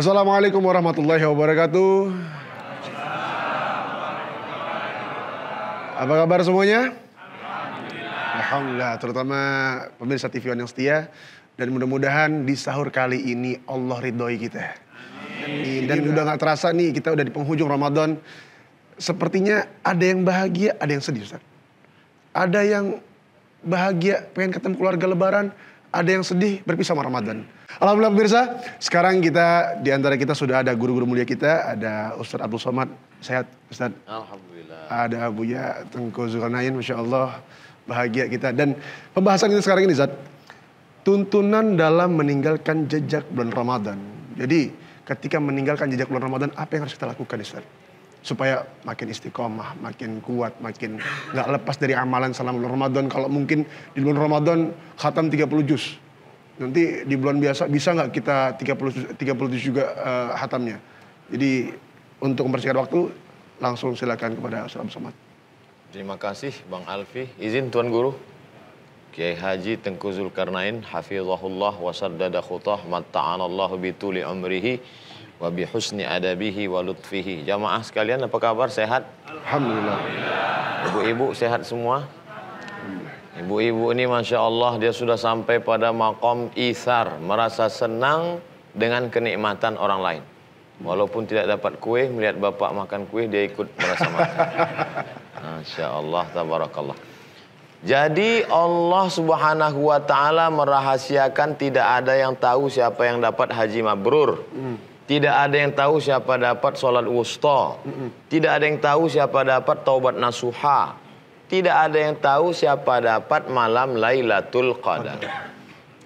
Assalamualaikum warahmatullahi wabarakatuh. Apa kabar semuanya? Alhamdulillah. terutama pemirsa TV One yang setia. Dan mudah-mudahan di sahur kali ini Allah ridhoi kita. Amin. Dan udah gak terasa nih, kita udah di penghujung Ramadan. Sepertinya ada yang bahagia, ada yang sedih Ustaz. Ada yang bahagia pengen ketemu keluarga lebaran, ada yang sedih berpisah sama Ramadan. Hmm Alhamdulillah pemirsa, sekarang kita di antara kita sudah ada guru-guru mulia kita, ada Ustadz Abdul Somad, sehat Ustadz? Alhamdulillah. Ada Buya Tengku Zulkarnain, Masya Allah, bahagia kita. Dan pembahasan kita sekarang ini Zat, tuntunan dalam meninggalkan jejak bulan Ramadan. Jadi ketika meninggalkan jejak bulan Ramadan, apa yang harus kita lakukan Ustadz? supaya makin istiqomah, makin kuat, makin nggak lepas dari amalan selama bulan Ramadan. Kalau mungkin di bulan Ramadan khatam 30 juz, nanti di bulan biasa bisa nggak kita 30 37 juga uh, hatamnya. Jadi untuk mempersingkat waktu langsung silakan kepada Salam Somad. Terima kasih Bang Alfi. Izin Tuan Guru. Kiai Haji Tengku Zulkarnain hafizahullah wa saddada khutah matta'anallahu bituli umrihi wa bi husni adabihi wa lutfihi. Jamaah sekalian apa kabar? Sehat? Alhamdulillah. Ibu-ibu sehat semua? Ibu-ibu ini Masya Allah dia sudah sampai pada makom isar. Merasa senang dengan kenikmatan orang lain. Walaupun tidak dapat kue, melihat bapak makan kue, dia ikut merasa makan. Masya Allah, tabarakallah. Jadi Allah subhanahu wa ta'ala merahasiakan tidak ada yang tahu siapa yang dapat haji mabrur. Hmm. Tidak ada yang tahu siapa dapat sholat wusta. Hmm. Tidak ada yang tahu siapa dapat taubat nasuha. Tidak ada yang tahu siapa dapat malam Lailatul Qadar.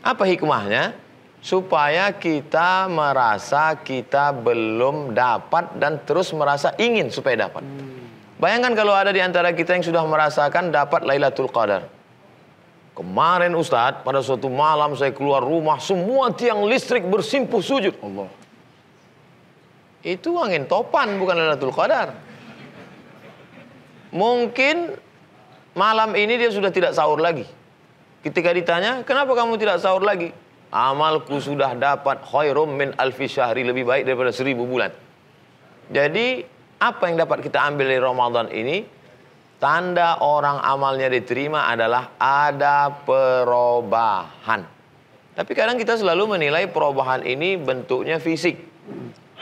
Apa hikmahnya? Supaya kita merasa kita belum dapat dan terus merasa ingin supaya dapat. Bayangkan kalau ada di antara kita yang sudah merasakan dapat Lailatul Qadar. Kemarin Ustadz, pada suatu malam saya keluar rumah, semua tiang listrik bersimpuh sujud. Allah. Itu angin topan, bukan Lailatul Qadar mungkin Malam ini dia sudah tidak sahur lagi. Ketika ditanya, kenapa kamu tidak sahur lagi? Amalku sudah dapat khairum min alfi syahri lebih baik daripada seribu bulan. Jadi apa yang dapat kita ambil dari Ramadan ini? Tanda orang amalnya diterima adalah ada perubahan. Tapi kadang kita selalu menilai perubahan ini bentuknya fisik.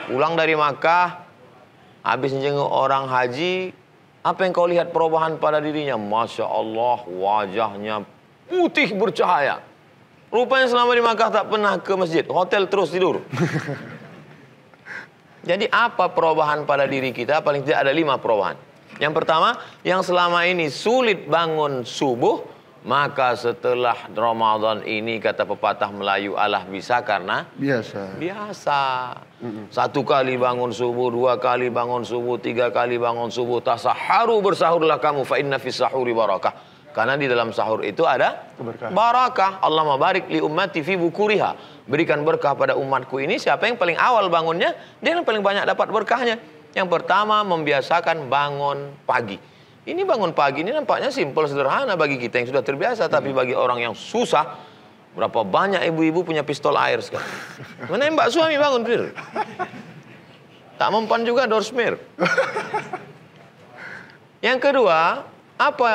Pulang dari Makkah, habis jenguk orang haji, apa yang kau lihat perubahan pada dirinya? Masya Allah wajahnya putih bercahaya. Rupanya selama di Makkah tak pernah ke masjid. Hotel terus tidur. Jadi apa perubahan pada diri kita? Paling tidak ada lima perubahan. Yang pertama, yang selama ini sulit bangun subuh, maka setelah Ramadan ini kata pepatah Melayu Allah bisa karena biasa. Biasa. Satu kali bangun subuh, dua kali bangun subuh, tiga kali bangun subuh, tasaharu bersahurlah kamu fa inna fis sahuri barakah. Karena di dalam sahur itu ada barakah. Allah mabarik li ummati fi bukuriha. Berikan berkah pada umatku ini siapa yang paling awal bangunnya, dia yang paling banyak dapat berkahnya. Yang pertama membiasakan bangun pagi. Ini bangun pagi ini nampaknya simpel sederhana bagi kita yang sudah terbiasa, hmm. tapi bagi orang yang susah berapa banyak ibu-ibu punya pistol air sekarang. Menembak suami bangun tidur. Tak mempan juga dorsmir. Yang kedua, apa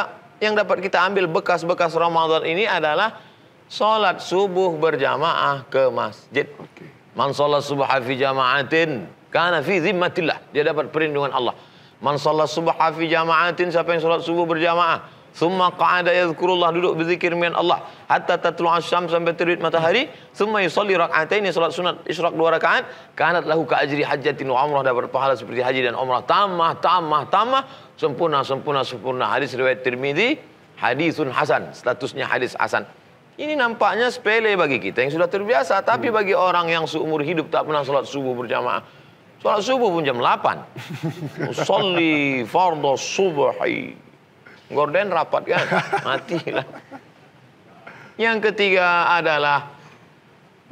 yang dapat kita ambil bekas-bekas Ramadan ini adalah sholat subuh berjamaah ke masjid. Okay. Man sholat subuh fi jama'atin, karena fi zimmatillah. Dia dapat perlindungan Allah. Man salat subuh fi jama'atin siapa yang sholat subuh berjamaah. Summa qa'ada yadhkurullah duduk berzikir min Allah hatta tatlu asyam sampai terbit matahari summa yusalli ini sholat sunat isyraq dua rakat kanat lahu ka ajri hajjatin wa umrah dapat pahala seperti haji dan umrah tamah tamah tamah sempurna sempurna sempurna hadis riwayat Tirmizi hadisun hasan statusnya hadis hasan ini nampaknya sepele bagi kita yang sudah terbiasa tapi hmm. bagi orang yang seumur hidup tak pernah sholat subuh berjamaah Sholat subuh pun jam 8. Usolli fardhu subuhi. Gorden rapat kan, matilah. Yang ketiga adalah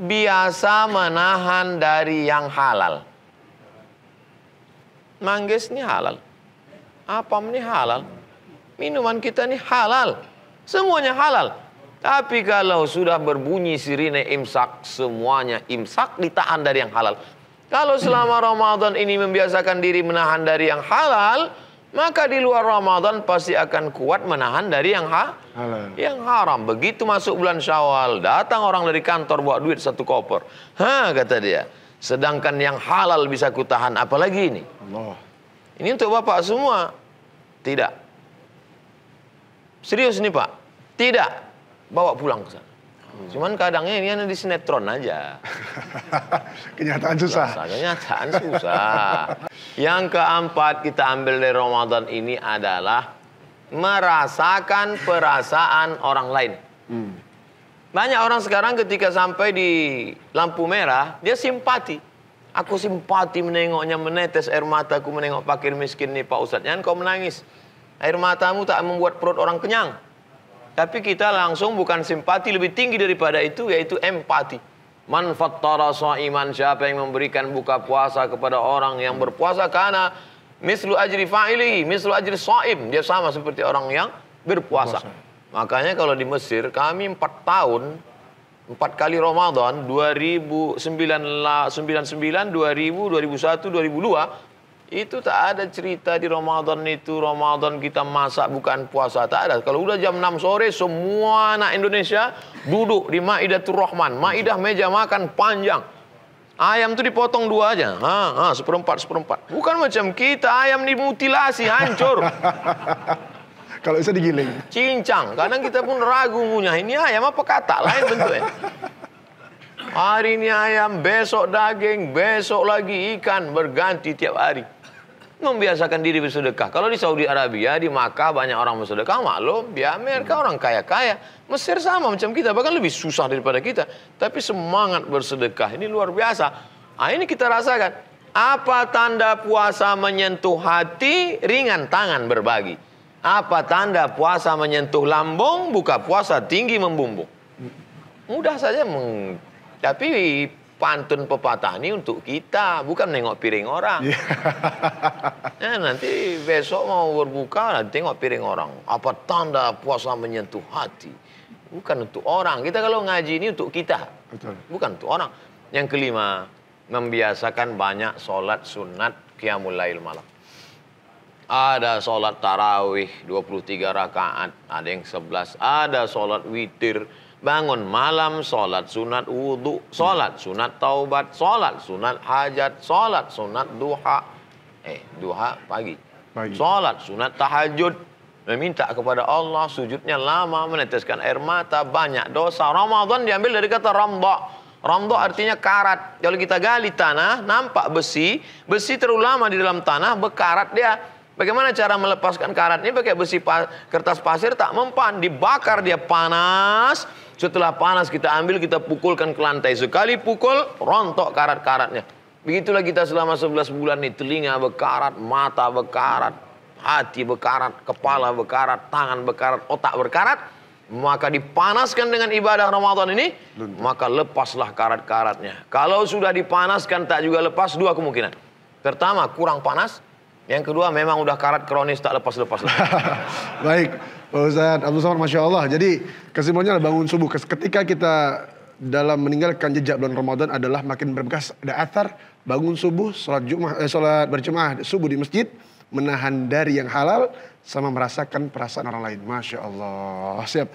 biasa menahan dari yang halal. Manggis ini halal. Apam ini halal. Minuman kita ini halal. Semuanya halal. Tapi kalau sudah berbunyi sirine imsak, semuanya imsak ditahan dari yang halal. Kalau selama Ramadan ini membiasakan diri menahan dari yang halal, maka di luar Ramadan pasti akan kuat menahan dari yang ha halal. yang haram. Begitu masuk bulan Syawal, datang orang dari kantor bawa duit satu koper. Hah, kata dia. Sedangkan yang halal bisa kutahan, apalagi ini. Allah. Ini untuk Bapak semua. Tidak. Serius nih Pak. Tidak. Bawa pulang ke sana. Hmm. Cuman kadangnya ini ada di sinetron aja. Kenyataan susah. Nah, kenyataan susah. Yang keempat kita ambil dari Ramadan ini adalah merasakan perasaan orang lain. Hmm. Banyak orang sekarang ketika sampai di lampu merah, dia simpati. Aku simpati menengoknya menetes air mataku menengok pakir miskin nih Pak Ustadz. Jangan kau menangis. Air matamu tak membuat perut orang kenyang. Tapi kita langsung bukan simpati lebih tinggi daripada itu yaitu empati. Man fattara iman siapa yang memberikan buka puasa kepada orang yang berpuasa karena mislu ajri fa'ili, mislu ajri shaim, dia sama seperti orang yang berpuasa. Puasa. Makanya kalau di Mesir kami 4 tahun empat kali Ramadan 99, 2000 2001 2002 itu tak ada cerita di Ramadan itu, Ramadan kita masak bukan puasa, tak ada. Kalau udah jam 6 sore semua anak Indonesia duduk di Maidatul Rahman, Maidah meja makan panjang. Ayam tuh dipotong dua aja, ha, ha, seperempat seperempat. Bukan macam kita ayam dimutilasi hancur. Kalau bisa digiling. Cincang. Kadang kita pun ragu punya ini ayam apa kata lain bentuknya. Eh. Hari ini ayam, besok daging, besok lagi ikan berganti tiap hari membiasakan diri bersedekah. Kalau di Saudi Arabia, di Makkah banyak orang bersedekah, maklum. Di Amerika hmm. orang kaya-kaya. Mesir sama macam kita, bahkan lebih susah daripada kita. Tapi semangat bersedekah ini luar biasa. Nah, ini kita rasakan. Apa tanda puasa menyentuh hati, ringan tangan berbagi. Apa tanda puasa menyentuh lambung, buka puasa tinggi membumbung. Mudah saja meng... Tapi pantun pepatah ini untuk kita, bukan nengok piring orang. Yeah. nah, ya, nanti besok mau berbuka, nanti tengok piring orang. Apa tanda puasa menyentuh hati? Bukan untuk orang. Kita kalau ngaji ini untuk kita. Betul. Bukan untuk orang. Yang kelima, membiasakan banyak sholat sunat qiyamul lail malam. Ada sholat tarawih 23 rakaat, ada yang 11, ada sholat witir bangun malam, sholat sunat wudhu, sholat sunat taubat, sholat sunat hajat, sholat sunat duha, eh duha pagi, pagi. sholat sunat tahajud, meminta kepada Allah, sujudnya lama, meneteskan air mata, banyak dosa. Ramadan diambil dari kata ramda. Ramdo artinya karat. Kalau kita gali tanah, nampak besi. Besi terulama di dalam tanah, berkarat dia. Bagaimana cara melepaskan karat ini Pakai besi pa kertas pasir tak mempan. Dibakar dia panas setelah panas kita ambil, kita pukulkan ke lantai. Sekali pukul, rontok karat-karatnya. Begitulah kita selama 11 bulan ini Telinga berkarat, mata berkarat, hati berkarat, kepala berkarat, tangan berkarat, otak berkarat. Maka dipanaskan dengan ibadah Ramadan ini, Lentuk. maka lepaslah karat-karatnya. Kalau sudah dipanaskan tak juga lepas, dua kemungkinan. Pertama, kurang panas. Yang kedua, memang udah karat kronis tak lepas-lepas. Baik. Pak Ustaz Abdul Samad Masya Allah. Jadi kesimpulannya adalah bangun subuh. Ketika kita dalam meninggalkan jejak bulan Ramadan adalah makin berbekas. Ada athar, bangun subuh, sholat, Jumah, eh, sholat berjemaah subuh di masjid, menahan dari yang halal, sama merasakan perasaan orang lain. Masya Allah. Siap.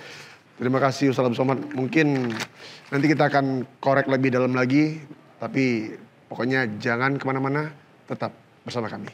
Terima kasih Ustaz Abdul Somad. Mungkin nanti kita akan korek lebih dalam lagi. Tapi pokoknya jangan kemana-mana, tetap bersama kami.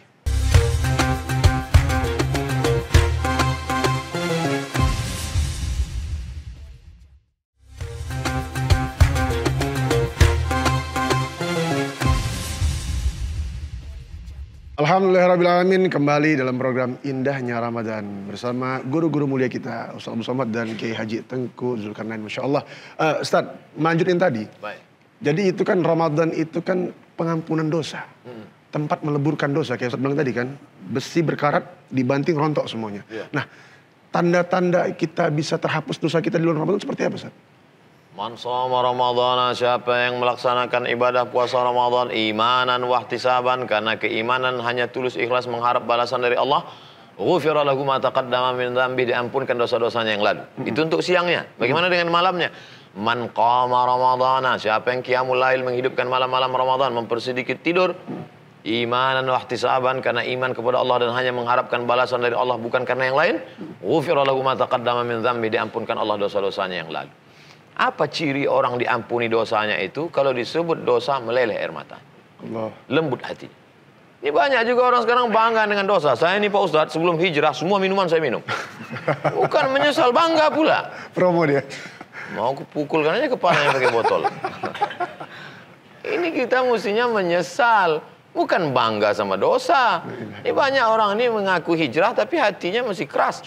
Alhamdulillahirrahmanirrahim kembali dalam program Indahnya Ramadan bersama guru-guru mulia kita Ustaz Abu Somad dan Kiai Haji Tengku Zulkarnain Masya Allah. Uh, Ustaz, melanjutin tadi. Baik. Jadi itu kan Ramadan itu kan pengampunan dosa. Hmm. Tempat meleburkan dosa kayak Ustaz bilang tadi kan. Besi berkarat dibanting rontok semuanya. Yeah. Nah, tanda-tanda kita bisa terhapus dosa kita di luar Ramadan seperti apa Ustaz? Man shoma Ramadhana siapa yang melaksanakan ibadah puasa Ramadan imanan wahtisaban karena keimanan hanya tulus ikhlas mengharap balasan dari Allah Ghufira lahu ma taqaddama min dzambi diampunkan dosa-dosanya yang lalu. Itu untuk siangnya. Bagaimana dengan malamnya? Man qama siapa yang qiyamul lail menghidupkan malam-malam Ramadan mempersedikit tidur imanan wahtisaban karena iman kepada Allah dan hanya mengharapkan balasan dari Allah bukan karena yang lain ghufira lahu ma taqaddama min dzambi diampunkan Allah dosa-dosanya yang lalu apa ciri orang diampuni dosanya itu kalau disebut dosa meleleh air mata? Allah. Lembut hati. Ini banyak juga orang sekarang bangga dengan dosa. Saya ini Pak Ustadz sebelum hijrah semua minuman saya minum. Bukan menyesal, bangga pula. Promo dia. Mau kupukulkan aja kepalanya pakai botol. ini kita mestinya menyesal. Bukan bangga sama dosa. Ini banyak orang ini mengaku hijrah tapi hatinya masih keras.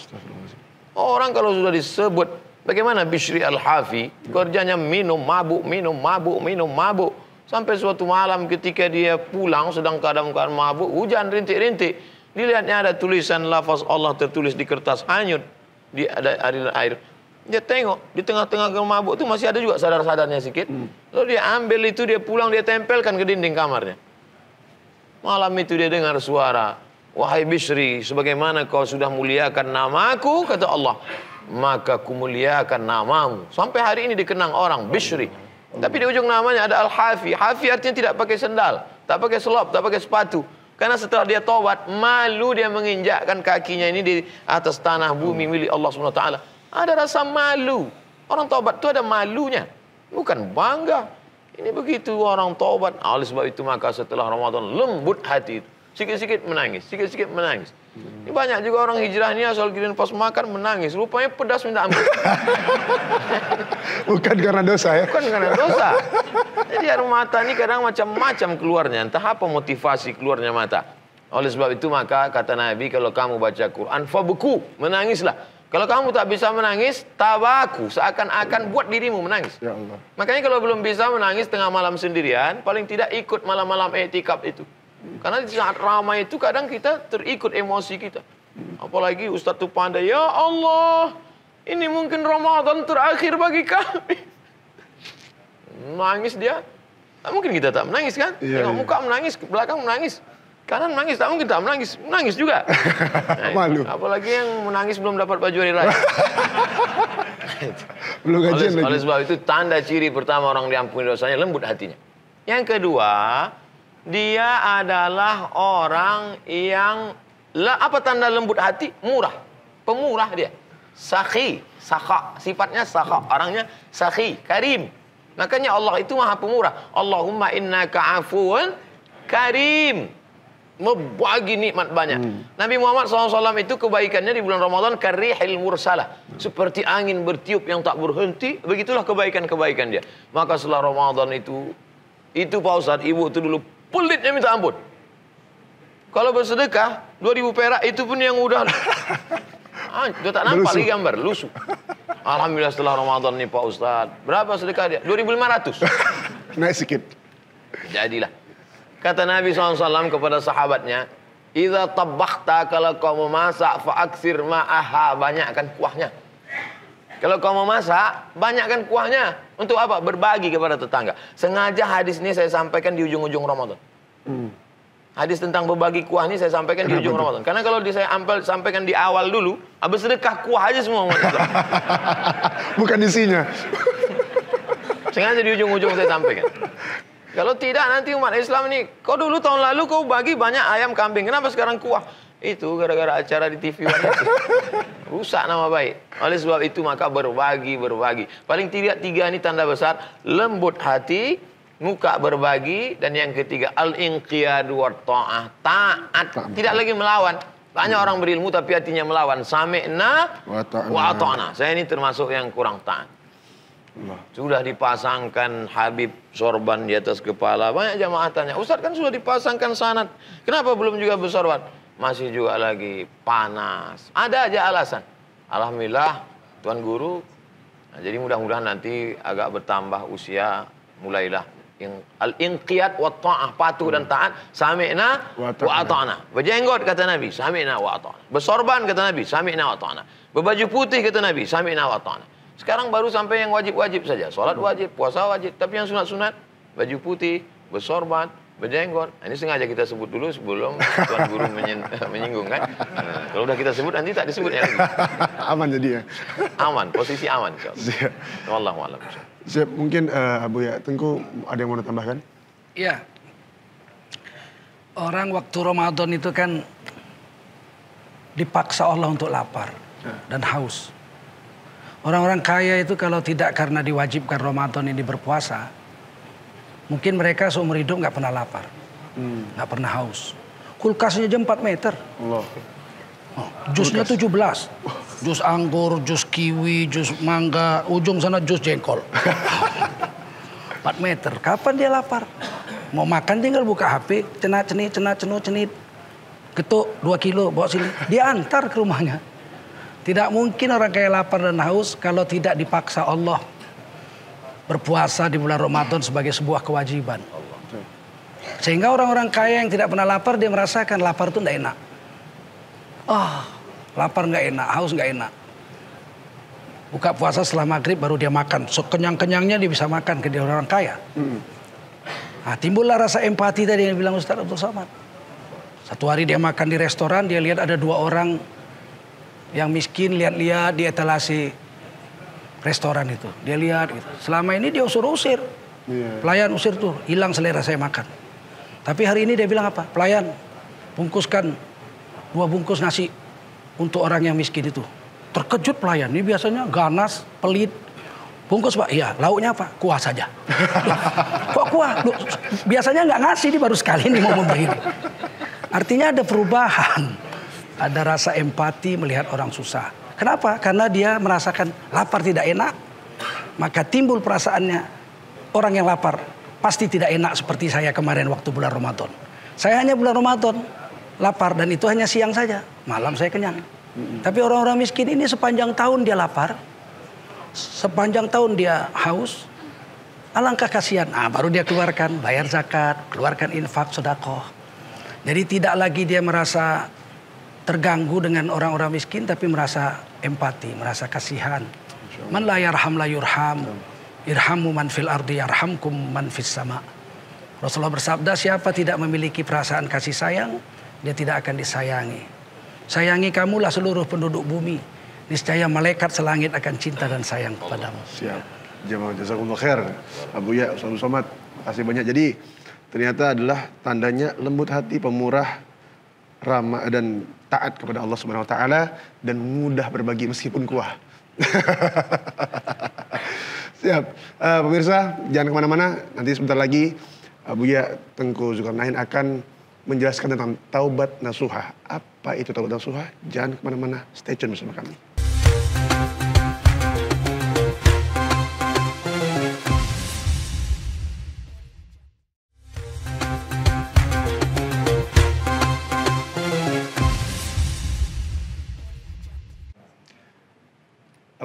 Orang kalau sudah disebut Bagaimana Bishri Al-Hafi kerjanya minum, mabuk, minum, mabuk, minum, mabuk. Sampai suatu malam ketika dia pulang sedang keadaan-keadaan mabuk, hujan rintik-rintik. Dilihatnya ada tulisan lafaz Allah tertulis di kertas hanyut di ada air air. Dia tengok di tengah-tengah mabuk itu masih ada juga sadar-sadarnya sikit. Lalu hmm. dia ambil itu dia pulang dia tempelkan ke dinding kamarnya. Malam itu dia dengar suara, "Wahai Bishri, sebagaimana kau sudah muliakan namaku," kata Allah. maka kumuliakan namamu. Sampai hari ini dikenang orang Bishri. Tapi di ujung namanya ada Al-Hafi. Hafi artinya tidak pakai sendal, tak pakai selop, tak pakai sepatu. Karena setelah dia tobat, malu dia menginjakkan kakinya ini di atas tanah bumi milik Allah SWT. Ada rasa malu. Orang tobat itu ada malunya. Bukan bangga. Ini begitu orang tobat. Oleh sebab itu maka setelah Ramadan lembut hati itu. Sikit-sikit menangis, sikit-sikit menangis. Ini banyak juga orang hijrah ini asal giliran pas makan menangis. Rupanya pedas minta ampun. Bukan karena dosa ya? Bukan karena dosa. Jadi air mata ini kadang macam-macam keluarnya. Entah apa motivasi keluarnya mata. Oleh sebab itu maka kata Nabi kalau kamu baca Quran, fabuku, menangislah. Kalau kamu tak bisa menangis, tabaku. Seakan-akan buat dirimu menangis. Ya Allah. Makanya kalau belum bisa menangis tengah malam sendirian, paling tidak ikut malam-malam etikap itu. Karena di saat ramai itu kadang kita terikut emosi kita. Apalagi Ustadz itu pandai, ya Allah, ini mungkin Ramadan terakhir bagi kami. Nangis dia, tak mungkin kita tak menangis kan? Iya, Tengok iya. muka menangis, belakang menangis. Kanan menangis, tak mungkin tak menangis. Menangis juga. Nah, Malu. Apalagi yang menangis belum dapat baju hari raya. belum gajian oleh, Oleh sebab itu tanda ciri pertama orang diampuni dosanya lembut hatinya. Yang kedua, dia adalah orang yang apa tanda lembut hati? Murah, pemurah dia. Sakhi, saka, sifatnya saka, orangnya sakhi, karim. Makanya Allah itu maha pemurah. Allahumma innaka afuun karim. Membagi nikmat banyak. Hmm. Nabi Muhammad SAW itu kebaikannya di bulan Ramadan karihil mursalah. Hmm. Seperti angin bertiup yang tak berhenti. Begitulah kebaikan-kebaikan dia. Maka setelah Ramadan itu, itu Pak Ustaz, ibu itu dulu Pelitnya minta ampun. Kalau bersedekah, 2000 perak itu pun yang udah Ah, udah tak nampak lagi gambar, lusuh. Alhamdulillah setelah Ramadan nih Pak Ustadz. Berapa sedekah dia? 2500. Naik sedikit. Jadilah. Kata Nabi SAW kepada sahabatnya, Iza tabakhta kalau kau memasak faaksir ma'aha, banyakkan kuahnya. Kalau kau mau masak, banyakkan kuahnya. Untuk apa? Berbagi kepada tetangga. Sengaja hadis ini saya sampaikan di ujung-ujung Ramadan. Hmm. Hadis tentang berbagi kuah ini saya sampaikan Kenapa di ujung itu? Ramadan. Karena kalau di saya ampel, sampaikan di awal dulu, habis sedekah kuah aja semua. Bukan isinya. Sengaja di ujung-ujung saya sampaikan. Kalau tidak nanti umat Islam ini, kau dulu tahun lalu kau bagi banyak ayam kambing, kenapa sekarang kuah? Itu gara-gara acara di TV One Rusak nama baik. Oleh sebab itu maka berbagi, berbagi. Paling tidak tiga ini tanda besar. Lembut hati, muka berbagi. Dan yang ketiga, al-inqiyadu wa ta'ah. Taat. Tidak lagi melawan. banyak hmm. orang berilmu tapi hatinya melawan. Sami'na wa ta'na. Saya ini termasuk yang kurang taat. Sudah dipasangkan Habib sorban di atas kepala. Banyak jamaah tanya, Ustadz kan sudah dipasangkan sanat. Kenapa belum juga bersorban? masih juga lagi panas. Ada aja alasan. Alhamdulillah Tuan Guru. Nah, jadi mudah-mudahan nanti agak bertambah usia mulailah yang al inqiyat wa ta'ah patuh dan hmm. taat sami'na wa ata'na berjenggot kata nabi sami'na wa ata'na bersorban kata nabi sami'na wa ata'na berbaju putih kata nabi sami'na wa ata'na sekarang baru sampai yang wajib-wajib saja salat hmm. wajib puasa wajib tapi yang sunat-sunat baju putih bersorban berjenggot. Nah, ini sengaja kita sebut dulu sebelum Tuan Guru menyinggung kan. Nah, kalau udah kita sebut nanti tak disebut ya lagi. aman jadi ya. Aman, posisi aman. Allah alam. Siap, mungkin uh, Abu ya, Tengku ada yang mau ditambahkan? Iya. Orang waktu Ramadan itu kan dipaksa Allah untuk lapar ya. dan haus. Orang-orang kaya itu kalau tidak karena diwajibkan Ramadan ini berpuasa, Mungkin mereka seumur hidup nggak pernah lapar, hmm. nggak hmm. pernah haus. Kulkasnya aja 4 meter. Allah. Oh, jusnya Kulkas. 17. Jus anggur, jus kiwi, jus mangga, ujung sana jus jengkol. 4 meter. Kapan dia lapar? Mau makan tinggal buka HP, cenat cenit, cenat cenut cenit. Ketuk 2 kilo bawa sini. dia antar ke rumahnya. Tidak mungkin orang kayak lapar dan haus kalau tidak dipaksa Allah berpuasa di bulan Ramadan sebagai sebuah kewajiban. Sehingga orang-orang kaya yang tidak pernah lapar dia merasakan lapar itu tidak enak. Ah, oh, lapar nggak enak, haus nggak enak. Buka puasa setelah maghrib baru dia makan. Sekenyang-kenyangnya dia bisa makan ke dia orang kaya. Hmm. Nah, timbullah rasa empati tadi yang bilang Ustaz Abdul Samad. Satu hari dia makan di restoran, dia lihat ada dua orang yang miskin lihat-lihat di etalasi restoran itu. Dia lihat gitu. Selama ini dia usir-usir. Iya. Pelayan usir tuh, hilang selera saya makan. Tapi hari ini dia bilang apa? Pelayan, bungkuskan dua bungkus nasi untuk orang yang miskin itu. Terkejut pelayan, ini biasanya ganas, pelit. Bungkus pak, iya lauknya apa? Kuah saja. Kok kuah? Loh, biasanya nggak ngasih, ini baru sekali ini mau memberi. Artinya ada perubahan. Ada rasa empati melihat orang susah. Kenapa? Karena dia merasakan lapar tidak enak, maka timbul perasaannya orang yang lapar pasti tidak enak seperti saya kemarin waktu bulan Ramadan. Saya hanya bulan Ramadan lapar dan itu hanya siang saja. Malam saya kenyang. hmm Tapi orang-orang miskin ini sepanjang tahun dia lapar, sepanjang tahun dia haus. Alangkah kasihan. Nah, baru dia keluarkan bayar zakat, keluarkan infak, sodakoh. Jadi tidak lagi dia merasa terganggu dengan orang-orang miskin tapi merasa empati, merasa kasihan. Man la yarham la yurham. Irhamu man fil ardi yarhamkum man fis sama. Rasulullah bersabda, siapa tidak memiliki perasaan kasih sayang, dia tidak akan disayangi. Sayangi kamulah seluruh penduduk bumi. Niscaya malaikat selangit akan cinta dan sayang kepadamu. Siap. Jemaah jazakumullah khair. Abu Ya, Ustaz Somad, kasih banyak. Jadi ternyata adalah tandanya lembut hati, pemurah, ramah dan taat kepada Allah Subhanahu wa taala dan mudah berbagi meskipun kuah. Siap. Uh, pemirsa, jangan kemana-mana. Nanti sebentar lagi Abu eh, Buya Tengku Zulkarnain akan menjelaskan tentang taubat nasuha. Apa itu taubat nasuha? Jangan kemana-mana. Stay tune bersama kami.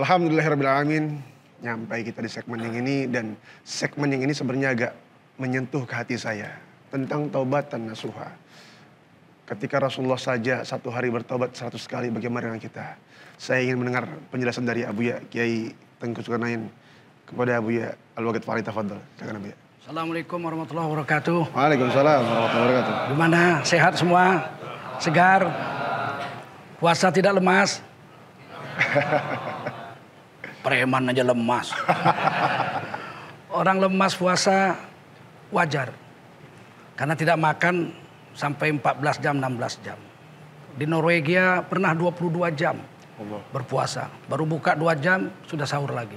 Alhamdulillahirrahmanirrahim. Nyampai kita di segmen yang ini dan segmen yang ini sebenarnya agak menyentuh ke hati saya. Tentang taubat dan nasuha. Ketika Rasulullah saja satu hari bertobat seratus kali bagaimana dengan kita? Saya ingin mendengar penjelasan dari Abu Ya Kiai Tengku Sukarnain. kepada Abu Ya Al-Wagid Farid Tafadol. Abu ya. Assalamualaikum warahmatullahi wabarakatuh. Waalaikumsalam warahmatullahi wabarakatuh. Gimana? Sehat semua? Segar? Puasa tidak lemas? Preman aja lemas. Orang lemas puasa wajar. Karena tidak makan sampai 14 jam, 16 jam. Di Norwegia pernah 22 jam berpuasa. Baru buka 2 jam, sudah sahur lagi.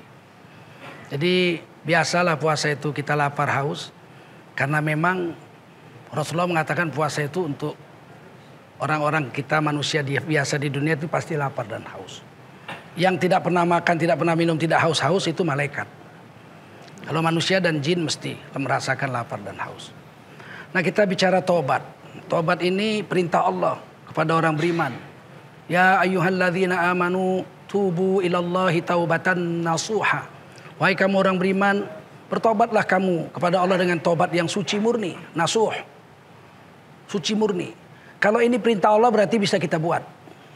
Jadi biasalah puasa itu kita lapar haus. Karena memang Rasulullah mengatakan puasa itu untuk orang-orang kita manusia biasa di dunia itu pasti lapar dan haus. Yang tidak pernah makan, tidak pernah minum, tidak haus-haus itu malaikat. Kalau manusia dan jin mesti merasakan lapar dan haus. Nah kita bicara tobat. Tobat ini perintah Allah kepada orang beriman. Ya ayyuhalladzina amanu tubu ilallahi taubatan nasuha. Wahai kamu orang beriman, bertobatlah kamu kepada Allah dengan tobat yang suci murni, nasuh. Suci murni. Kalau ini perintah Allah berarti bisa kita buat.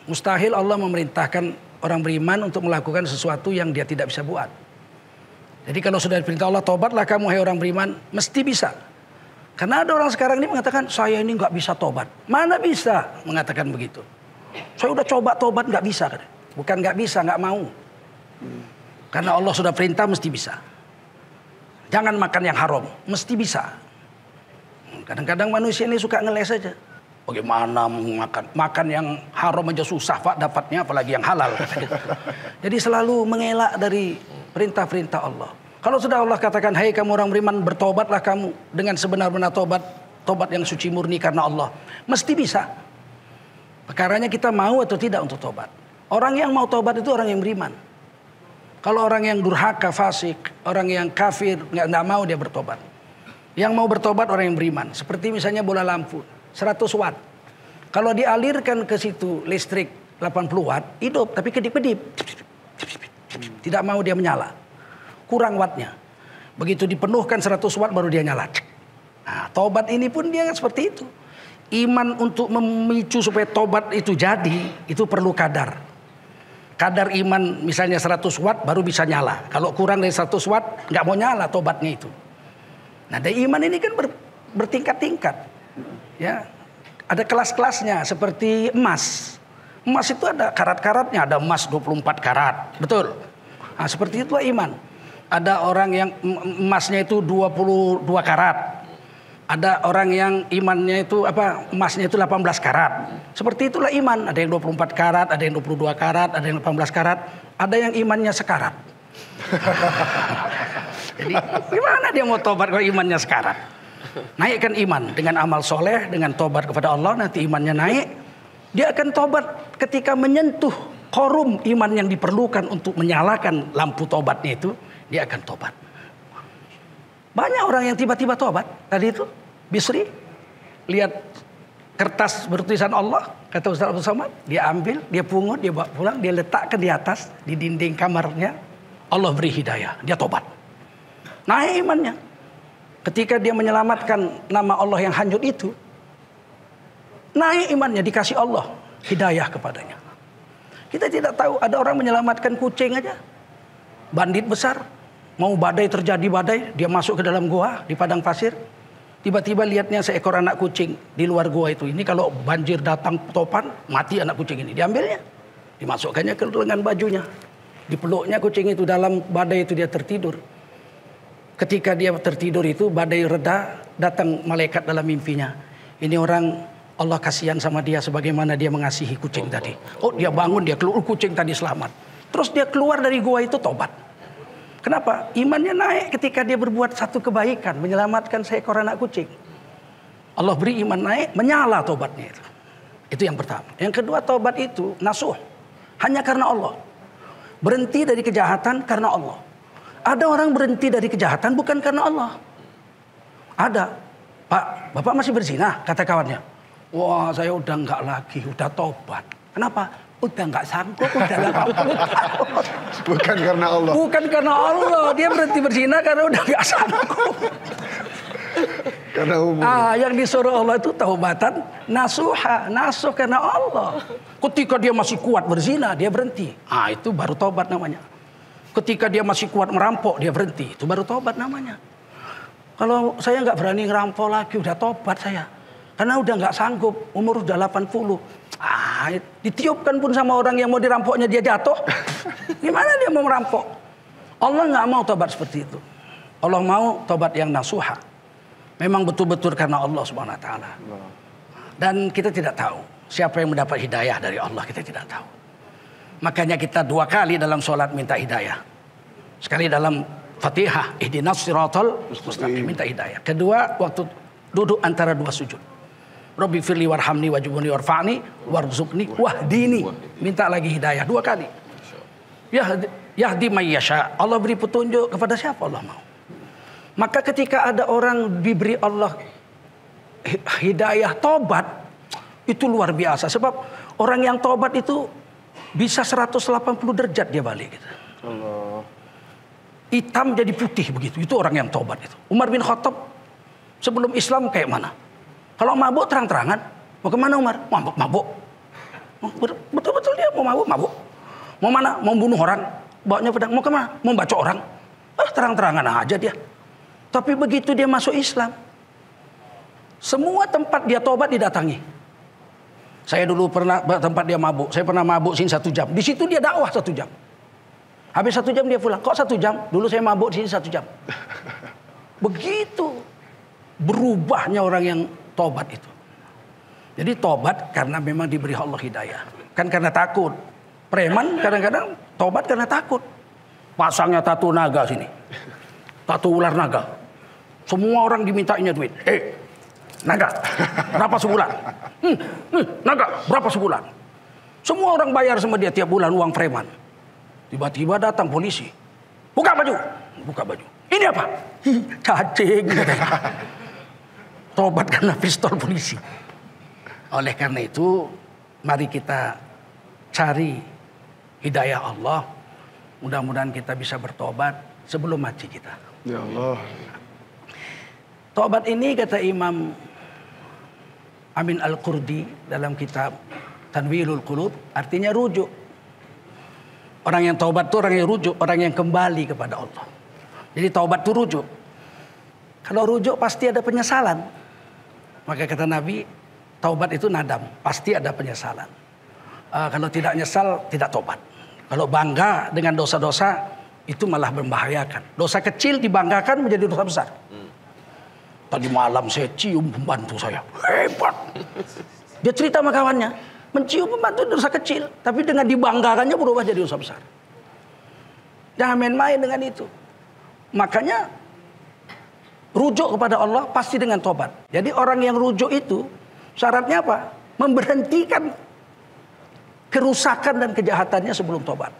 Mustahil Allah memerintahkan orang beriman untuk melakukan sesuatu yang dia tidak bisa buat. Jadi kalau sudah diperintah Allah tobatlah kamu hai orang beriman, mesti bisa. Karena ada orang sekarang ini mengatakan saya ini nggak bisa tobat. Mana bisa mengatakan begitu? Saya udah coba tobat nggak bisa, bukan nggak bisa nggak mau. Karena Allah sudah perintah mesti bisa. Jangan makan yang haram, mesti bisa. Kadang-kadang manusia ini suka ngeles aja bagaimana makan. Makan yang haram aja susah Pak dapatnya apalagi yang halal. Jadi selalu mengelak dari perintah-perintah Allah. Kalau sudah Allah katakan, hai hey, kamu orang beriman, bertobatlah kamu dengan sebenar-benar tobat. Tobat yang suci murni karena Allah. Mesti bisa. Perkaranya kita mau atau tidak untuk tobat. Orang yang mau tobat itu orang yang beriman. Kalau orang yang durhaka, fasik, orang yang kafir, nggak mau dia bertobat. Yang mau bertobat orang yang beriman. Seperti misalnya bola lampu. 100 watt. Kalau dialirkan ke situ listrik 80 watt, hidup tapi kedip-kedip. Tidak mau dia menyala. Kurang wattnya. Begitu dipenuhkan 100 watt baru dia nyala. Nah, tobat ini pun dia seperti itu. Iman untuk memicu supaya tobat itu jadi, itu perlu kadar. Kadar iman misalnya 100 watt baru bisa nyala. Kalau kurang dari 100 watt nggak mau nyala tobatnya itu. Nah, dari iman ini kan bertingkat-tingkat. Ya, ada kelas-kelasnya seperti emas. Emas itu ada karat-karatnya, ada emas 24 karat, betul. Nah, seperti itulah iman. Ada orang yang emasnya itu 22 karat. Ada orang yang imannya itu apa emasnya itu 18 karat. Seperti itulah iman, ada yang 24 karat, ada yang 22 karat, ada yang 18 karat, ada yang imannya sekarat. Jadi gimana dia mau tobat kalau imannya sekarat? Naikkan iman dengan amal soleh, dengan tobat kepada Allah, nanti imannya naik. Dia akan tobat ketika menyentuh korum iman yang diperlukan untuk menyalakan lampu tobatnya itu. Dia akan tobat. Banyak orang yang tiba-tiba tobat. Tadi itu Bisri lihat kertas bertulisan Allah. Kata Ustaz Abdul Samad. Dia ambil, dia pungut, dia bawa pulang. Dia letakkan di atas, di dinding kamarnya. Allah beri hidayah. Dia tobat. Naik imannya. Ketika dia menyelamatkan nama Allah yang hanyut itu, naik imannya dikasih Allah hidayah kepadanya. Kita tidak tahu ada orang menyelamatkan kucing aja. Bandit besar mau badai terjadi badai, dia masuk ke dalam gua di padang pasir. Tiba-tiba lihatnya seekor anak kucing di luar gua itu. Ini kalau banjir datang topan, mati anak kucing ini. Diambilnya, dimasukkannya ke lengan bajunya. Dipeluknya kucing itu dalam badai itu dia tertidur. Ketika dia tertidur itu badai reda, datang malaikat dalam mimpinya. Ini orang Allah kasihan sama dia sebagaimana dia mengasihi kucing oh, tadi. Oh dia bangun, dia keluar kucing tadi selamat. Terus dia keluar dari gua itu tobat. Kenapa? Imannya naik ketika dia berbuat satu kebaikan, menyelamatkan seekor anak kucing. Allah beri iman naik, menyala tobatnya itu. Itu yang pertama. Yang kedua tobat itu nasuh. Hanya karena Allah. Berhenti dari kejahatan karena Allah. Ada orang berhenti dari kejahatan bukan karena Allah. Ada. Pak, Bapak masih berzina, kata kawannya. Wah, saya udah nggak lagi, udah tobat. Kenapa? Udah nggak sanggup, udah nggak Bukan karena Allah. Bukan karena Allah, dia berhenti berzina karena udah nggak sanggup. Karena umum. Ah, yang disuruh Allah itu taubatan nasuha, nasuh karena Allah. Ketika dia masih kuat berzina, dia berhenti. Ah, itu baru tobat namanya. Ketika dia masih kuat merampok, dia berhenti. Itu baru tobat namanya. Kalau saya nggak berani ngerampok lagi, udah tobat saya. Karena udah nggak sanggup, umur udah 80. Ah, ditiupkan pun sama orang yang mau dirampoknya dia jatuh. Gimana dia mau merampok? Allah nggak mau tobat seperti itu. Allah mau tobat yang nasuha. Memang betul-betul karena Allah swt. Dan kita tidak tahu siapa yang mendapat hidayah dari Allah, kita tidak tahu. Makanya kita dua kali dalam sholat minta hidayah. Sekali dalam fatihah. Ihdinas siratul mustaqim. Minta hidayah. Kedua waktu duduk antara dua sujud. robi firli warhamni wajibuni warfa'ni warzukni wahdini. Minta lagi hidayah. Dua kali. Yahdi, yahdi mayyasha. Allah beri petunjuk kepada siapa Allah mau. Maka ketika ada orang diberi Allah hidayah tobat. Itu luar biasa. Sebab orang yang tobat itu bisa 180 derajat dia balik gitu. Allah. Hitam jadi putih begitu. Itu orang yang tobat itu. Umar bin Khattab sebelum Islam kayak mana? Kalau mabuk terang-terangan, mau kemana Umar? Mabuk, mabuk. Betul-betul dia mau mabuk, mabuk. Mau mana? Mau bunuh orang. Bawanya pedang. Mau kemana? Mau baca orang. Ah, terang-terangan aja dia. Tapi begitu dia masuk Islam, semua tempat dia tobat didatangi. Saya dulu pernah tempat dia mabuk. Saya pernah mabuk sini satu jam. Di situ dia dakwah satu jam. Habis satu jam dia pulang. Kok satu jam? Dulu saya mabuk di sini satu jam. Begitu berubahnya orang yang tobat itu. Jadi tobat karena memang diberi Allah hidayah. Kan karena takut. Preman kadang-kadang tobat karena takut. Pasangnya tato naga sini. Tato ular naga. Semua orang dimintainya duit. Eh, Naga, berapa sebulan? Hmm, nih, hmm, naga, berapa sebulan? Semua orang bayar sama dia tiap bulan uang preman. Tiba-tiba datang polisi. Buka baju. Buka baju. Ini apa? Hi, cacing. Tobat karena pistol polisi. Oleh karena itu, mari kita cari hidayah Allah. Mudah-mudahan kita bisa bertobat sebelum mati kita. Ya Allah. Tobat ini kata Imam Amin Al-Qurdi dalam kitab Tanwirul Qulub artinya rujuk. Orang yang taubat itu orang yang rujuk, orang yang kembali kepada Allah. Jadi taubat itu rujuk. Kalau rujuk pasti ada penyesalan. Maka kata Nabi, taubat itu nadam, pasti ada penyesalan. Uh, kalau tidak nyesal, tidak taubat. Kalau bangga dengan dosa-dosa, itu malah membahayakan. Dosa kecil dibanggakan menjadi dosa besar. Tadi malam saya cium pembantu saya. Hebat. Dia cerita sama kawannya. Mencium pembantu dosa kecil. Tapi dengan dibanggakannya berubah jadi dosa besar. Jangan main-main dengan itu. Makanya rujuk kepada Allah pasti dengan tobat. Jadi orang yang rujuk itu syaratnya apa? Memberhentikan kerusakan dan kejahatannya sebelum tobat.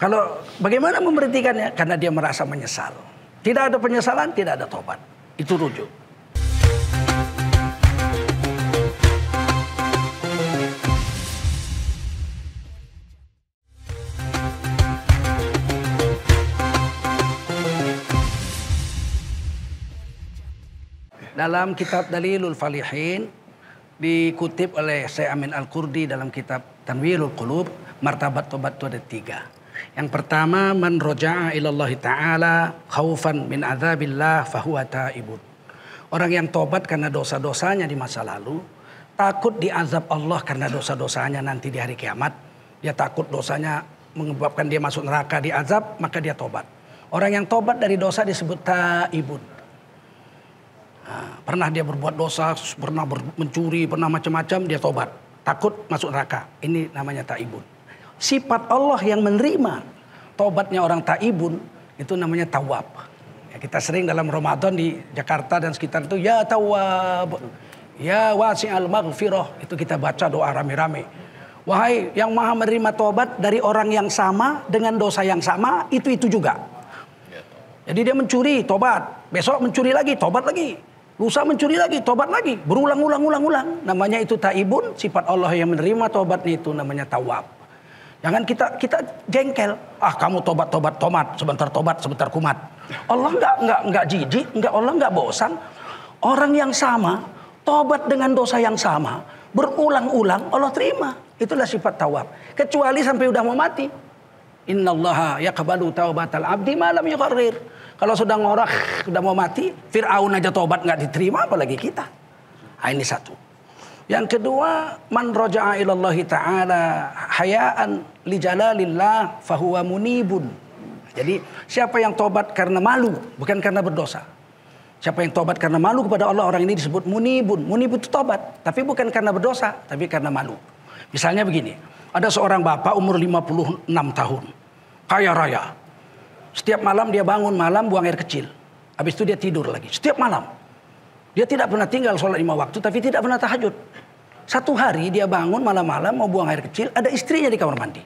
Kalau bagaimana memberhentikannya? Karena dia merasa menyesal. Tidak ada penyesalan, tidak ada tobat itu rujuk. Dalam kitab Dalilul Falihin dikutip oleh Syekh Amin al qurdi dalam kitab Tanwirul Qulub, martabat tobat itu ada tiga. Yang pertama, man roja'a ilallahi ta'ala khaufan min azabillah fahuwa ta'ibun. Orang yang tobat karena dosa-dosanya di masa lalu, takut diazab Allah karena dosa-dosanya nanti di hari kiamat. Dia takut dosanya menyebabkan dia masuk neraka diazab, maka dia tobat. Orang yang tobat dari dosa disebut ta'ibun. Nah, pernah dia berbuat dosa, pernah mencuri, pernah macam-macam, dia tobat. Takut masuk neraka. Ini namanya ta'ibun. Sifat Allah yang menerima tobatnya orang taibun itu namanya tawab. Ya, kita sering dalam Ramadan di Jakarta dan sekitar itu ya tawab. Ya al maghfirah itu kita baca doa rame-rame. Wahai yang maha menerima tobat dari orang yang sama dengan dosa yang sama itu-itu juga. Jadi dia mencuri, tobat. Besok mencuri lagi, tobat lagi. Lusa mencuri lagi, tobat lagi. Berulang-ulang-ulang-ulang. Namanya itu taibun, sifat Allah yang menerima tobatnya itu namanya tawab. Jangan kita kita jengkel. Ah kamu tobat tobat tomat sebentar tobat sebentar kumat. Allah nggak nggak nggak jijik, nggak Allah nggak bosan. Orang yang sama tobat dengan dosa yang sama berulang-ulang Allah terima. Itulah sifat tawab. Kecuali sampai udah mau mati. ya Innallaha tawabat taubatal abdi malam karir Kalau sudah ngorak sudah mau mati, Fir'aun aja tobat nggak diterima apalagi kita. Nah, ini satu. Yang kedua, man raja'a ilallahi ta'ala hayaan li jalalillah fahuwa munibun. Jadi siapa yang tobat karena malu, bukan karena berdosa. Siapa yang tobat karena malu kepada Allah, orang ini disebut munibun. Munibun itu tobat, tapi bukan karena berdosa, tapi karena malu. Misalnya begini, ada seorang bapak umur 56 tahun, kaya raya. Setiap malam dia bangun malam buang air kecil. Habis itu dia tidur lagi, setiap malam. Dia tidak pernah tinggal sholat lima waktu, tapi tidak pernah tahajud. Satu hari dia bangun malam-malam mau buang air kecil, ada istrinya di kamar mandi.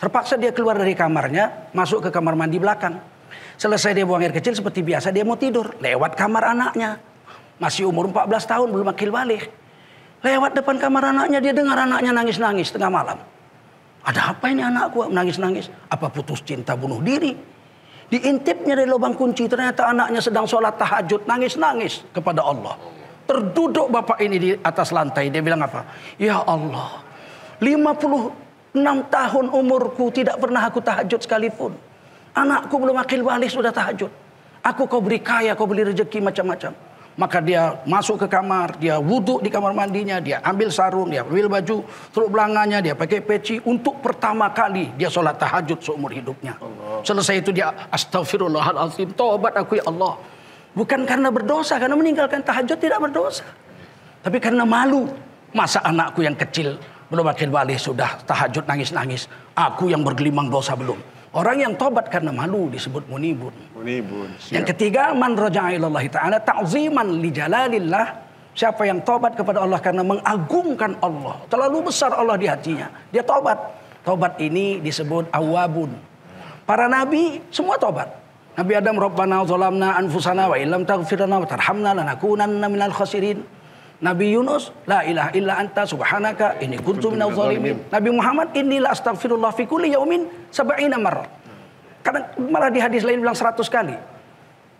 Terpaksa dia keluar dari kamarnya, masuk ke kamar mandi belakang. Selesai dia buang air kecil seperti biasa dia mau tidur, lewat kamar anaknya. Masih umur 14 tahun belum akil balik. Lewat depan kamar anaknya dia dengar anaknya nangis-nangis tengah malam. Ada apa ini anakku nangis-nangis? Apa putus cinta bunuh diri? Diintipnya dari lubang kunci ternyata anaknya sedang sholat tahajud nangis-nangis kepada Allah. Terduduk bapak ini di atas lantai. Dia bilang apa? Ya Allah. 56 tahun umurku tidak pernah aku tahajud sekalipun. Anakku belum akil balik sudah tahajud. Aku kau beri kaya, kau beli rezeki macam-macam. Maka dia masuk ke kamar, dia wudhu di kamar mandinya, dia ambil sarung, dia ambil baju, teluk belangannya, dia pakai peci. Untuk pertama kali dia sholat tahajud seumur hidupnya. Allah. Selesai itu dia astagfirullahaladzim, tobat aku ya Allah. Bukan karena berdosa, karena meninggalkan tahajud tidak berdosa. Tapi karena malu. Masa anakku yang kecil belum makin balik sudah tahajud nangis-nangis. Aku yang bergelimang dosa belum. Orang yang tobat karena malu disebut munibun. Munibun. Yang ketiga man roja'a ta'ala ta'ziman li jalalillah. Siapa yang tobat kepada Allah karena mengagungkan Allah. Terlalu besar Allah di hatinya. Dia tobat. Tobat ini disebut awabun. Para nabi semua tobat. Nabi Adam Rabbana zalamna anfusana wa illam taghfir lana wa tarhamna lanakunanna minal khasirin. Nabi Yunus, la ilaha illa anta subhanaka ini kuntu minal zalimin. Nabi Muhammad, inilah astagfirullah fi kulli yaumin sab'ina marrah. Kadang malah di hadis lain bilang 100 kali.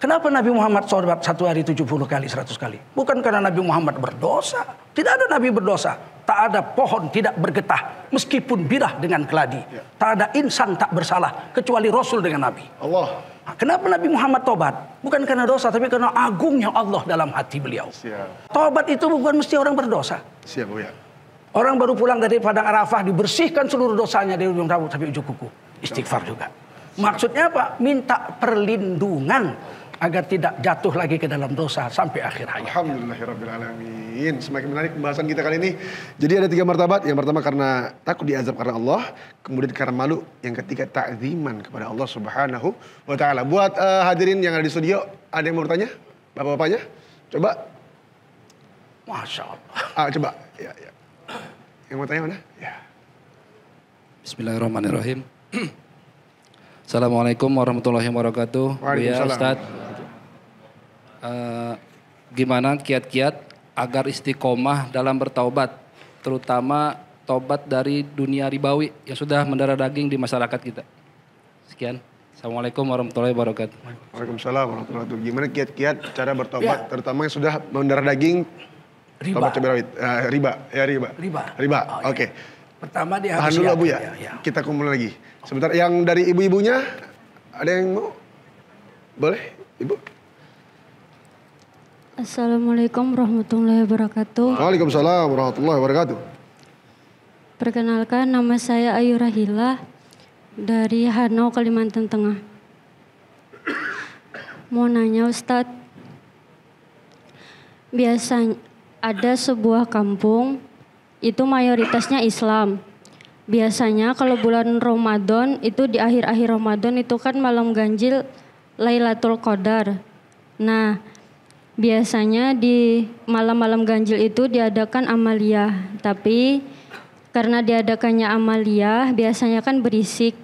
Kenapa Nabi Muhammad sholat satu hari 70 kali, 100 kali? Bukan karena Nabi Muhammad berdosa. Tidak ada Nabi berdosa. Tak ada pohon tidak bergetah meskipun birah dengan keladi. Ya. Tak ada insan tak bersalah kecuali Rasul dengan Nabi. Allah. Kenapa Nabi Muhammad tobat? Bukan karena dosa, tapi karena agungnya Allah dalam hati beliau. Siap. Tobat itu bukan mesti orang berdosa. Siap, ya. Orang baru pulang dari Padang Arafah dibersihkan seluruh dosanya dari ujung rambut sampai ujung kuku. Istighfar juga. Maksudnya apa? Minta perlindungan agar tidak jatuh lagi ke dalam dosa sampai akhir hayat. Alhamdulillahirrahmanirrahim. Semakin menarik pembahasan kita kali ini. Jadi ada tiga martabat. Yang pertama karena takut diazab karena Allah. Kemudian karena malu. Yang ketiga takziman kepada Allah subhanahu wa ta'ala. Buat uh, hadirin yang ada di studio, ada yang mau bertanya? Bapak-bapaknya? Coba. Masya Allah. Ah, coba. Ya, ya. Yang mau tanya mana? Ya. Bismillahirrahmanirrahim. Assalamualaikum warahmatullahi wabarakatuh. Ya, Waalaikumsalam. Ya, Ustadz uh, gimana kiat-kiat agar istiqomah dalam bertaubat, terutama tobat dari dunia ribawi yang sudah mendarah daging di masyarakat kita. Sekian. Assalamualaikum warahmatullahi wabarakatuh. Waalaikumsalam warahmatullahi wabarakatuh. Gimana kiat-kiat cara bertobat, ya. terutama yang sudah mendarah daging riba. uh, riba, ya riba. Riba. Riba. Oh, iya. Oke. Okay. Ya. Pertama dia harus dulu Bu ya. ya, ya. Kita kumpul lagi. Sebentar yang dari ibu-ibunya ada yang mau? Boleh, Ibu? Assalamualaikum warahmatullahi wabarakatuh. Waalaikumsalam warahmatullahi wabarakatuh. Perkenalkan nama saya Ayu Rahila dari Hanau, Kalimantan Tengah. Mau nanya Ustadz, biasanya ada sebuah kampung itu mayoritasnya Islam. Biasanya kalau bulan Ramadan itu di akhir-akhir Ramadan itu kan malam ganjil Lailatul Qadar. Nah, Biasanya di malam-malam ganjil itu diadakan amalia, tapi karena diadakannya amalia biasanya kan berisik,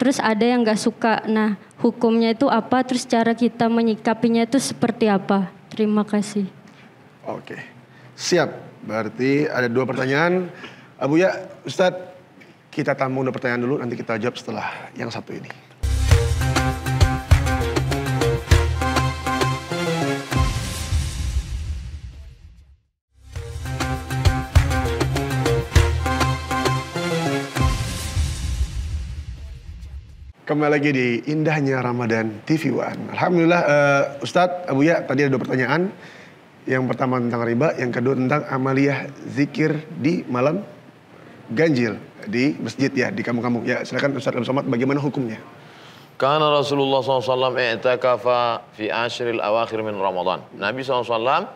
terus ada yang nggak suka. Nah, hukumnya itu apa? Terus cara kita menyikapinya itu seperti apa? Terima kasih. Oke, siap. Berarti ada dua pertanyaan. Abu ya, Ustadz, kita tamu dua pertanyaan dulu, nanti kita jawab setelah yang satu ini. Kembali lagi di indahnya Ramadan TV One. Alhamdulillah uh, Ustadz Abu Ya tadi ada dua pertanyaan. Yang pertama tentang riba, yang kedua tentang amaliyah zikir di malam ganjil di masjid ya di kamu-kamu. Ya silakan Ustadz Abu Somad bagaimana hukumnya? Karena Rasulullah SAW i'takafa fi ashril awakhir min Ramadan. Nabi SAW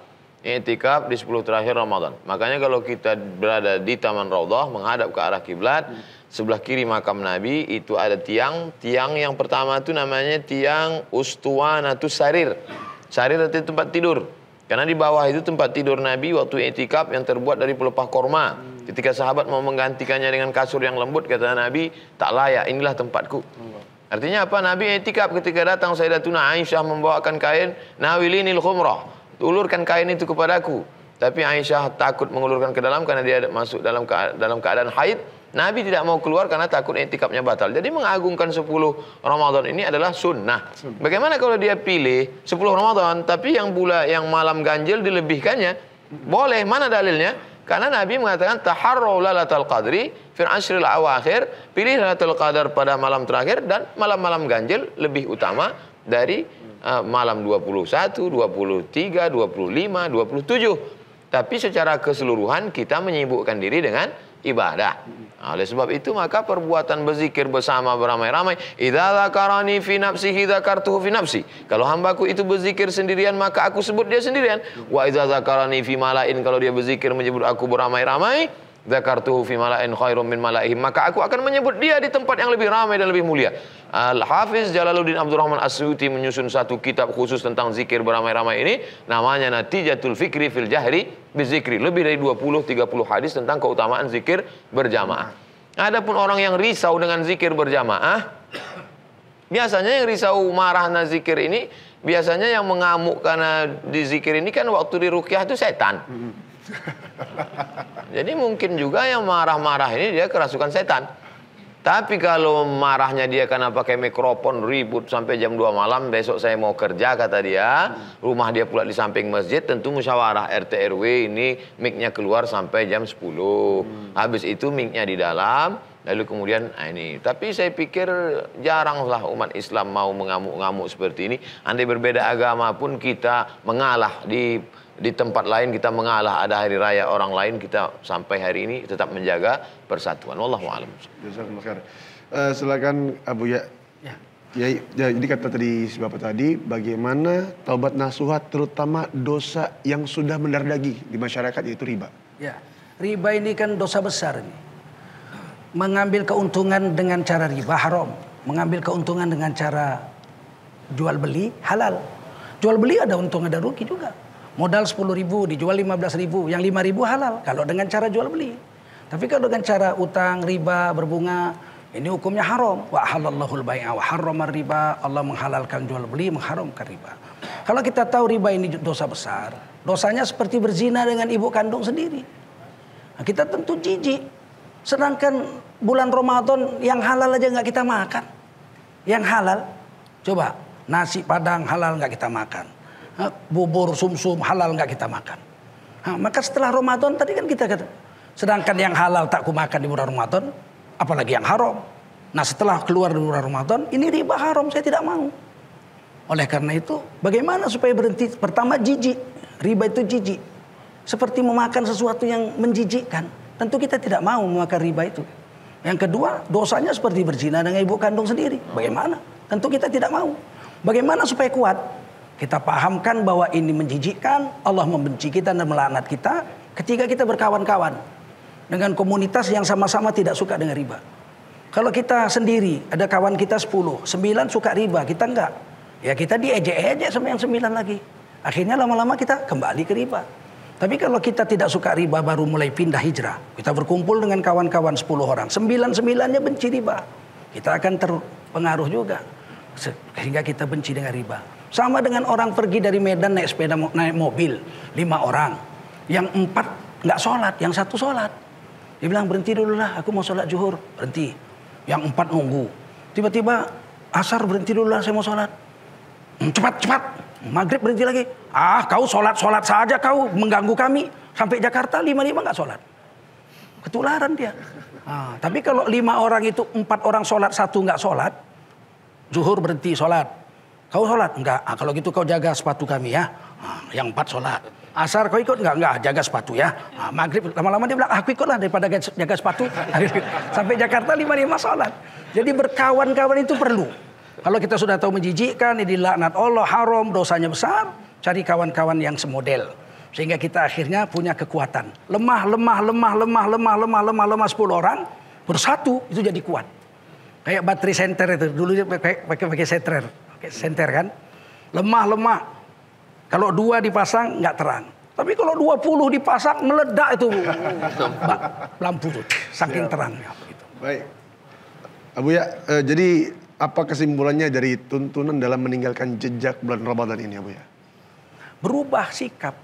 i'tikaf di 10 terakhir Ramadan. Makanya kalau kita berada di Taman raudah menghadap ke arah kiblat, hmm sebelah kiri makam Nabi itu ada tiang. Tiang yang pertama itu namanya tiang atau Sarir. Sarir itu tempat tidur. Karena di bawah itu tempat tidur Nabi waktu etikap yang terbuat dari pelepah korma. Ketika sahabat mau menggantikannya dengan kasur yang lembut, kata Nabi, tak layak, inilah tempatku. Artinya apa? Nabi etikap ketika datang Sayyidatuna Aisyah membawakan kain, nawilinil khumrah. Ulurkan kain itu kepadaku. Tapi Aisyah takut mengulurkan ke dalam karena dia masuk dalam keadaan haid Nabi tidak mau keluar karena takut intikapnya batal. Jadi mengagungkan 10 Ramadan ini adalah sunnah. Bagaimana kalau dia pilih 10 Ramadan tapi yang bulan yang malam ganjil dilebihkannya? Boleh, mana dalilnya? Karena Nabi mengatakan taharrau lalatal qadri fil ashril awakhir, pilih lalatul qadar pada malam terakhir dan malam-malam ganjil lebih utama dari uh, malam 21, 23, 25, 27. Tapi secara keseluruhan kita menyibukkan diri dengan ibadah. Oleh sebab itu maka perbuatan berzikir bersama beramai-ramai idza karani fi nafsihi dzakartuhu fi Kalau hambaku itu berzikir sendirian maka aku sebut dia sendirian. Wa idza karani fi malain kalau dia berzikir menyebut aku beramai-ramai Dzakartuhu fi mala'in khairum min mala'ihim. Maka aku akan menyebut dia di tempat yang lebih ramai dan lebih mulia. Al-Hafiz Jalaluddin Abdurrahman Asyuti menyusun satu kitab khusus tentang zikir beramai-ramai ini. Namanya Natijatul Fikri fil Jahri bizikri. Lebih dari 20-30 hadis tentang keutamaan zikir berjamaah. Adapun orang yang risau dengan zikir berjamaah, biasanya yang risau marah na zikir ini, biasanya yang mengamuk karena di zikir ini kan waktu di rukyah itu setan. Hmm. Jadi mungkin juga yang marah-marah ini dia kerasukan setan. Tapi kalau marahnya dia karena pakai mikrofon ribut sampai jam 2 malam, besok saya mau kerja kata dia, rumah dia pula di samping masjid, tentu musyawarah RT RW ini miknya keluar sampai jam 10. Hmm. Habis itu miknya di dalam, lalu kemudian nah ini. Tapi saya pikir jaranglah umat Islam mau mengamuk-ngamuk seperti ini. Andai berbeda agama pun kita mengalah di di tempat lain kita mengalah, ada hari raya orang lain kita sampai hari ini tetap menjaga persatuan. Wallahu a'lam. Uh, silakan Abu ya. ya. Ya, jadi ya, kata tadi si Bapak tadi, bagaimana taubat nasuhat terutama dosa yang sudah mendardagi di masyarakat yaitu riba. Ya, riba ini kan dosa besar ini. Mengambil keuntungan dengan cara riba haram, mengambil keuntungan dengan cara jual beli halal. Jual beli ada untung ada rugi juga. Modal 10 ribu, dijual 15 ribu, yang 5 ribu halal. Kalau dengan cara jual beli. Tapi kalau dengan cara utang, riba, berbunga, ini hukumnya haram. Wa halallahul bai'a wa harramar riba. Allah menghalalkan jual beli, mengharamkan riba. Kalau kita tahu riba ini dosa besar, dosanya seperti berzina dengan ibu kandung sendiri. Nah, kita tentu jijik. Sedangkan bulan Ramadan yang halal aja nggak kita makan. Yang halal, coba nasi padang halal nggak kita makan bubur sumsum -sum, halal nggak kita makan. Nah, maka setelah Ramadan tadi kan kita kata, sedangkan yang halal tak kumakan di bulan Ramadan, apalagi yang haram. Nah setelah keluar dari bulan Ramadan, ini riba haram saya tidak mau. Oleh karena itu, bagaimana supaya berhenti? Pertama jijik, riba itu jijik. Seperti memakan sesuatu yang menjijikkan. Tentu kita tidak mau memakan riba itu. Yang kedua, dosanya seperti berzina dengan ibu kandung sendiri. Bagaimana? Tentu kita tidak mau. Bagaimana supaya kuat? Kita pahamkan bahwa ini menjijikkan, Allah membenci kita dan melaknat kita ketika kita berkawan-kawan dengan komunitas yang sama-sama tidak suka dengan riba. Kalau kita sendiri, ada kawan kita 10, 9 suka riba, kita enggak. Ya kita diejek-ejek sama yang 9 lagi. Akhirnya lama-lama kita kembali ke riba. Tapi kalau kita tidak suka riba baru mulai pindah hijrah. Kita berkumpul dengan kawan-kawan 10 orang. sembilan sembilannya benci riba. Kita akan terpengaruh juga. Sehingga kita benci dengan riba. Sama dengan orang pergi dari Medan naik sepeda naik mobil lima orang, yang empat nggak sholat, yang satu sholat. Dia bilang berhenti dulu lah, aku mau sholat zuhur, berhenti. Yang empat nunggu. Tiba-tiba asar berhenti dulu lah, saya mau sholat. Hmm, cepat, cepat. Maghrib berhenti lagi. Ah, kau sholat-sholat saja kau mengganggu kami. Sampai Jakarta lima-lima nggak sholat. Ketularan dia. Ah, tapi kalau lima orang itu empat orang sholat, satu nggak sholat. Zuhur berhenti sholat Kau sholat? Enggak. Ah, kalau gitu kau jaga sepatu kami ya. Ah, yang empat sholat. Asar kau ikut enggak? Enggak, jaga sepatu ya. Ah, maghrib lama-lama dia bilang, aku ikutlah daripada jaga sepatu. Sampai Jakarta lima-lima sholat. Jadi berkawan-kawan itu perlu. Kalau kita sudah tahu menjijikkan, ini laknat Allah, haram, dosanya besar. Cari kawan-kawan yang semodel. Sehingga kita akhirnya punya kekuatan. Lemah, lemah, lemah, lemah, lemah, lemah, lemah, lemah. Sepuluh orang bersatu itu jadi kuat. Kayak baterai senter itu. Dulu pakai, pakai, pakai senter. Oke, senter kan. Lemah-lemah. Kalau dua dipasang nggak terang. Tapi kalau dua puluh dipasang meledak itu lampu itu, saking terangnya. Gitu. Baik. Abu ya, eh, jadi apa kesimpulannya dari tuntunan dalam meninggalkan jejak bulan Ramadan ini Abu ya? Berubah sikap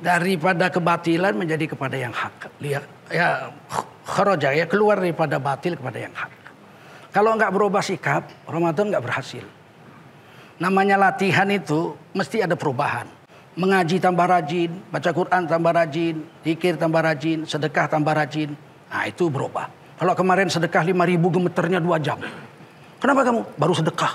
daripada kebatilan menjadi kepada yang hak. Lihat ya kharaja ya keluar daripada batil kepada yang hak. Kalau nggak berubah sikap, Ramadan nggak berhasil. Namanya latihan itu mesti ada perubahan. Mengaji tambah rajin, baca Quran tambah rajin, pikir tambah rajin, sedekah tambah rajin. Nah itu berubah. Kalau kemarin sedekah 5000 gemeternya 2 jam. Kenapa kamu? Baru sedekah.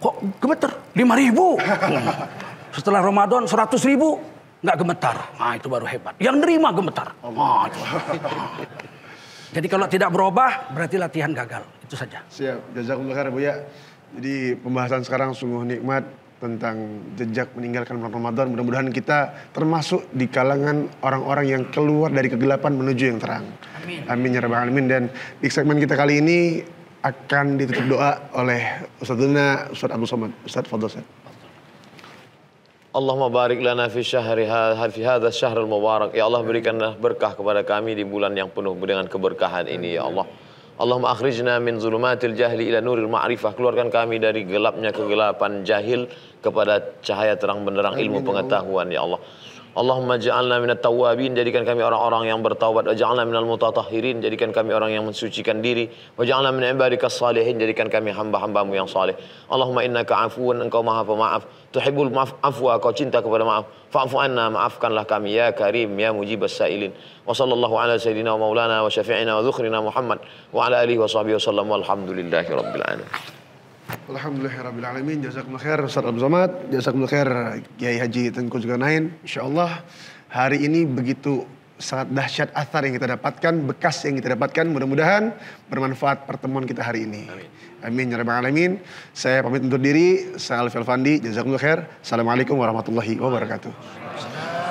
Kok gemeter? 5000. ribu? Setelah Ramadan 100.000 ribu, nggak gemetar. Nah itu baru hebat. Yang nerima gemetar. Oh, Jadi kalau tidak berubah, berarti latihan gagal. Itu saja. Siap. Jazakumullah khair, Buya. Jadi pembahasan sekarang sungguh nikmat tentang jejak meninggalkan bulan Ramadan. Mudah-mudahan kita termasuk di kalangan orang-orang yang keluar dari kegelapan menuju yang terang. Amin. Amin ya rabbal alamin dan di segmen kita kali ini akan ditutup doa oleh Duna, Ustaz Abdul Somad, Ustaz Fadl Ustaz. Allahumma barik lana fi syahri fi hadha syahrul mubarak. Ya Allah berikanlah berkah kepada kami di bulan yang penuh dengan keberkahan ini ya Allah. Allahumma akhrijna min zulumatil jahli ila nuril ma'rifah. Keluarkan kami dari gelapnya kegelapan jahil kepada cahaya terang benderang ilmu ya pengetahuan ya Allah. Allahumma ja'alna minat tawabin jadikan kami orang-orang yang bertaubat wa ja'alna minal mutatahhirin jadikan kami orang yang mensucikan diri wa ja'alna min ibadikas salihin jadikan kami hamba-hambamu yang saleh Allahumma innaka afuwan engkau maha pemaaf tuhibbul maaf afwa kau cinta kepada maaf fa'fu anna maafkanlah kami ya karim ya mujibas sa'ilin wa sallallahu ala sayyidina wa maulana wa syafi'ina wa dhukrina muhammad wa ala alihi wa sahbihi wa sallam walhamdulillahi rabbil alamin Alhamdulillahirrahmanirrahim. Ya Jazakumullah khair Ustaz Abdul Somad. Jazakumullah khair Kiai Haji Tengku juga insya InsyaAllah hari ini begitu sangat dahsyat asar yang kita dapatkan, bekas yang kita dapatkan. Mudah-mudahan bermanfaat pertemuan kita hari ini. Amin. Amin. Ya Rabbal Alamin. Saya pamit untuk diri. Saya Alfi Alfandi. Jazakumullah khair. Assalamualaikum warahmatullahi wabarakatuh.